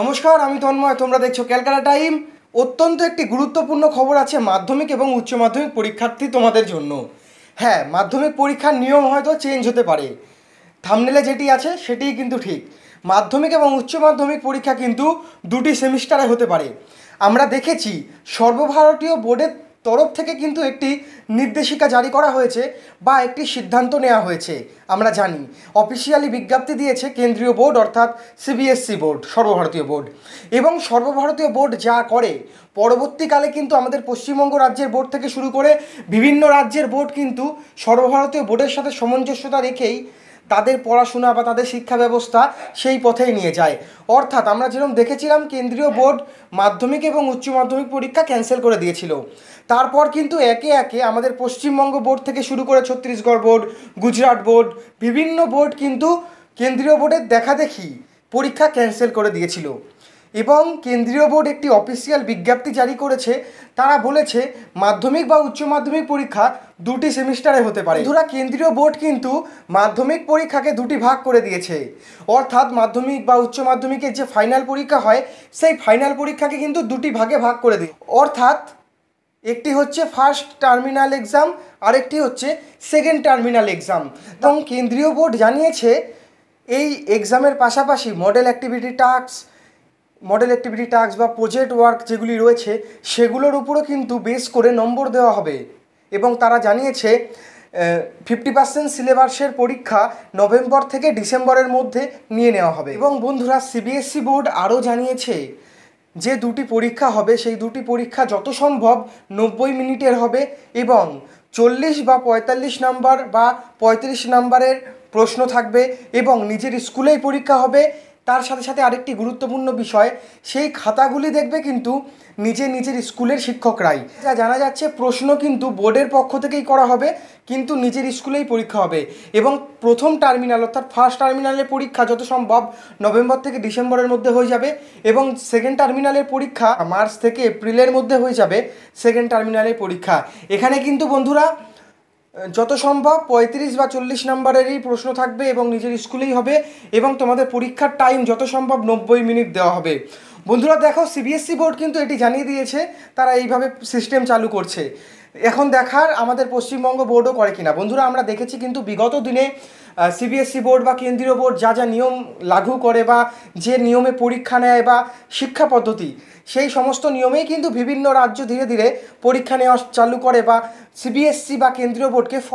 নমস্কার আমি তন্ময় তোমরা দেখছো ক্যালকাটা টাইম অত্যন্ত একটি গুরুত্বপূর্ণ খবর আছে মাধ্যমিক এবং উচ্চ মাধ্যমিক পরীক্ষার্থী তোমাদের জন্য হ্যাঁ মাধ্যমিক পরীক্ষার নিয়ম হয়তো চেঞ্জ হতে পারে থামনেলে যেটি আছে সেটিই কিন্তু ঠিক মাধ্যমিক এবং উচ্চ মাধ্যমিক পরীক্ষা কিন্তু দুটি সেমিস্টারে হতে পারে আমরা দেখেছি সর্বভারতীয় বোর্ডের তরফ থেকে কিন্তু একটি নির্দেশিকা জারি করা হয়েছে বা একটি সিদ্ধান্ত নেওয়া হয়েছে আমরা জানি অফিসিয়ালি বিজ্ঞপ্তি দিয়েছে কেন্দ্রীয় বোর্ড অর্থাৎ সিবিএসসি e বোর্ড সর্বভারতীয় বোর্ড এবং সর্বভারতীয় বোর্ড যা করে পরবর্তীকালে কিন্তু আমাদের পশ্চিমবঙ্গ রাজ্যের বোর্ড থেকে শুরু করে বিভিন্ন রাজ্যের বোর্ড কিন্তু সর্বভারতীয় বোর্ডের সাথে সামঞ্জস্যতা রেখেই তাদের পড়াশোনা বা তাদের শিক্ষা ব্যবস্থা সেই পথেই নিয়ে যায় অর্থাৎ আমরা যেরকম দেখেছিলাম কেন্দ্রীয় বোর্ড মাধ্যমিক এবং উচ্চ মাধ্যমিক পরীক্ষা ক্যান্সেল করে দিয়েছিল তারপর কিন্তু একে একে আমাদের পশ্চিমবঙ্গ বোর্ড থেকে শুরু করে ছত্তিশগড় বোর্ড গুজরাট বোর্ড বিভিন্ন বোর্ড কিন্তু কেন্দ্রীয় বোর্ডের দেখাদেখি পরীক্ষা ক্যান্সেল করে দিয়েছিল এবং কেন্দ্রীয় বোর্ড একটি অফিসিয়াল বিজ্ঞপ্তি জারি করেছে তারা বলেছে মাধ্যমিক বা উচ্চ মাধ্যমিক পরীক্ষা দুটি সেমিস্টারে হতে পারে ধরা কেন্দ্রীয় বোর্ড কিন্তু মাধ্যমিক পরীক্ষাকে দুটি ভাগ করে দিয়েছে অর্থাৎ মাধ্যমিক বা উচ্চ মাধ্যমিকের যে ফাইনাল পরীক্ষা হয় সেই ফাইনাল পরীক্ষাকে কিন্তু দুটি ভাগে ভাগ করে দিয়ে অর্থাৎ একটি হচ্ছে ফার্স্ট টার্মিনাল এক্সাম আরেকটি হচ্ছে সেকেন্ড টার্মিনাল এক্সাম এবং কেন্দ্রীয় বোর্ড জানিয়েছে এই এক্সামের পাশাপাশি model activity task model activity task বা প্রজেক্ট ওয়ার্ক যেগুলি রয়েছে সেগুলোর উপরও কিন্তু বেস করে নম্বর দেওয়া হবে এবং তারা জানিয়েছে ফিফটি পার্সেন্ট সিলেবাসের পরীক্ষা নভেম্বর থেকে ডিসেম্বরের মধ্যে নিয়ে নেওয়া হবে এবং বন্ধুরা সিবিএসসি e বোর্ড আরও জানিয়েছে যে দুটি পরীক্ষা হবে সেই দুটি পরীক্ষা যত সম্ভব নব্বই মিনিটের হবে এবং চল্লিশ বা পঁয়তাল্লিশ নাম্বার বা পঁয়ত্রিশ নাম্বারের প্রশ্ন থাকবে এবং নিজের স্কুলেই পরীক্ষা হবে তার সাথে সাথে আরেকটি গুরুত্বপূর্ণ বিষয় সেই খাতাগুলি দেখবে কিন্তু নিজে নিজের স্কুলের শিক্ষকরাই যা জানা যাচ্ছে প্রশ্ন কিন্তু বোর্ডের পক্ষ থেকেই করা হবে কিন্তু নিজের স্কুলেই পরীক্ষা হবে এবং প্রথম টার্মিনাল অর্থাৎ ফার্স্ট টার্মিনালের পরীক্ষা যত সম্ভব নভেম্বর থেকে ডিসেম্বরের মধ্যে হয়ে যাবে এবং সেকেন্ড টার্মিনালের পরীক্ষা মার্চ থেকে এপ্রিলের মধ্যে হয়ে যাবে সেকেন্ড টার্মিনালের পরীক্ষা এখানে কিন্তু বন্ধুরা যত সম্ভব পঁয়ত্রিশ বা চল্লিশ নাম্বারেরই প্রশ্ন থাকবে এবং নিজের স্কুলেই হবে এবং তোমাদের পরীক্ষার টাইম যত সম্ভব নব্বই মিনিট দেওয়া হবে বন্ধুরা দেখো সিবিএসসি e বোর্ড কিন্তু এটি জানিয়ে দিয়েছে তারা এইভাবে সিস্টেম চালু করছে এখন দেখার আমাদের পশ্চিমবঙ্গ বোর্ডও করে কিনা বন্ধুরা আমরা দেখেছি কিন্তু বিগত দিনে সিবিএসসি e বোর্ড বা কেন্দ্রীয় বোর্ড যা যা নিয়ম লাগু করে বা যে নিয়মে পরীক্ষা নেয় বা শিক্ষা পদ্ধতি সেই সমস্ত নিয়মেই কিন্তু বিভিন্ন রাজ্য ধীরে ধীরে পরীক্ষা নেওয়া চালু করে বা সিবিএসসি e বা কেন্দ্রীয় বোর্ডকে